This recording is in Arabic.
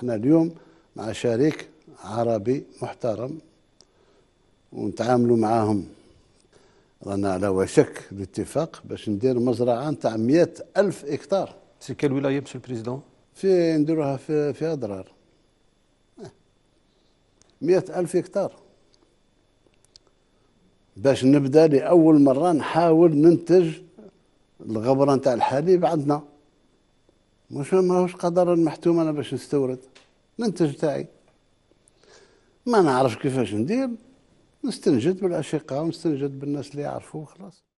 احنا اليوم مع شريك عربي محترم ونتعاملوا معاهم رانا على وشك الاتفاق باش ندير مزرعه نتاع 100 ألف هكتار سي كيل ولايه مسيو البريزيدون في نديروها في في اضرار 100 ألف هكتار باش نبدا لاول مره نحاول ننتج الغبره نتاع الحليب عندنا مش ماهوش قدر محتوم انا باش نستورد المنتج تاعي ما نعرفش كيفاش ندير نستنجد بالاشقاء ونستنجد بالناس اللي يعرفوا خلاص